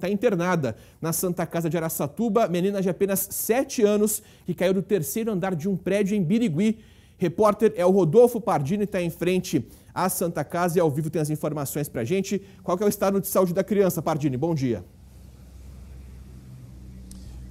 está internada na Santa Casa de Araçatuba, menina de apenas 7 anos que caiu do terceiro andar de um prédio em Birigui. Repórter é o Rodolfo Pardini, está em frente à Santa Casa e ao vivo tem as informações para a gente. Qual é o estado de saúde da criança, Pardini? Bom dia.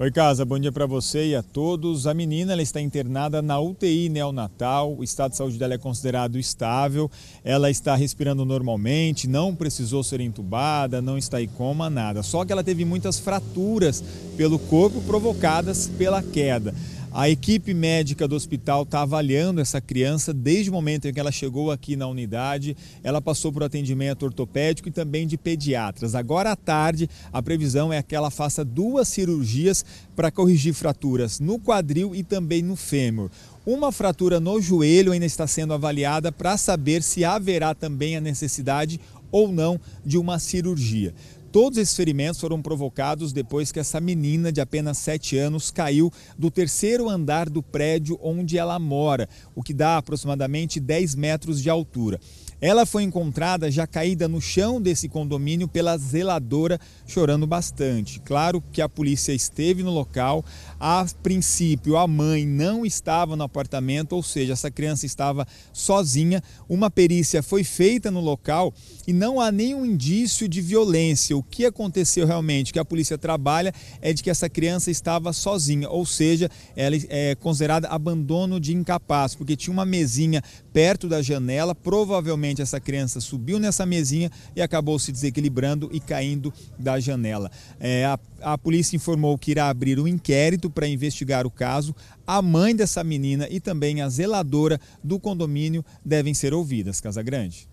Oi, Casa, bom dia para você e a todos. A menina ela está internada na UTI neonatal, o estado de saúde dela é considerado estável, ela está respirando normalmente, não precisou ser entubada, não está em coma, nada. Só que ela teve muitas fraturas pelo corpo provocadas pela queda. A equipe médica do hospital está avaliando essa criança desde o momento em que ela chegou aqui na unidade. Ela passou por atendimento ortopédico e também de pediatras. Agora à tarde, a previsão é que ela faça duas cirurgias para corrigir fraturas no quadril e também no fêmur. Uma fratura no joelho ainda está sendo avaliada para saber se haverá também a necessidade ou não de uma cirurgia. Todos esses ferimentos foram provocados depois que essa menina de apenas 7 anos caiu do terceiro andar do prédio onde ela mora, o que dá aproximadamente 10 metros de altura. Ela foi encontrada já caída no chão desse condomínio pela zeladora, chorando bastante. Claro que a polícia esteve no local. A princípio, a mãe não estava no apartamento, ou seja, essa criança estava sozinha. Uma perícia foi feita no local e não há nenhum indício de violência o que aconteceu realmente, que a polícia trabalha, é de que essa criança estava sozinha, ou seja, ela é considerada abandono de incapaz, porque tinha uma mesinha perto da janela, provavelmente essa criança subiu nessa mesinha e acabou se desequilibrando e caindo da janela. É, a, a polícia informou que irá abrir um inquérito para investigar o caso. A mãe dessa menina e também a zeladora do condomínio devem ser ouvidas, Casa Grande.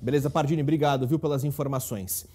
Beleza, Pardini, obrigado viu, pelas informações.